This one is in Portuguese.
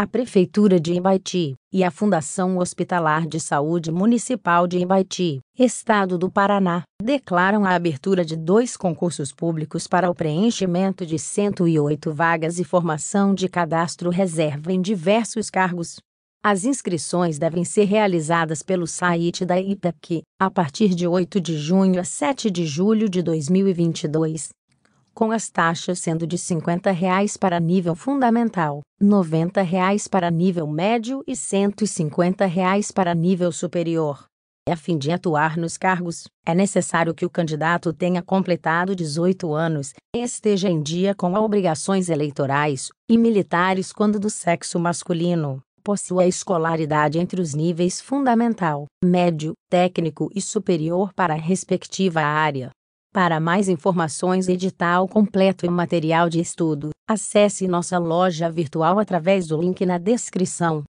a Prefeitura de Embaiti e a Fundação Hospitalar de Saúde Municipal de Embaiti, Estado do Paraná, declaram a abertura de dois concursos públicos para o preenchimento de 108 vagas e formação de cadastro reserva em diversos cargos. As inscrições devem ser realizadas pelo site da IPEC a partir de 8 de junho a 7 de julho de 2022 com as taxas sendo de R$ 50,00 para nível fundamental, R$ 90,00 para nível médio e R$ 150,00 para nível superior. É a fim de atuar nos cargos, é necessário que o candidato tenha completado 18 anos, esteja em dia com obrigações eleitorais e militares quando do sexo masculino, possua escolaridade entre os níveis fundamental, médio, técnico e superior para a respectiva área para mais informações, edital completo e material de estudo, acesse nossa loja virtual através do link na descrição.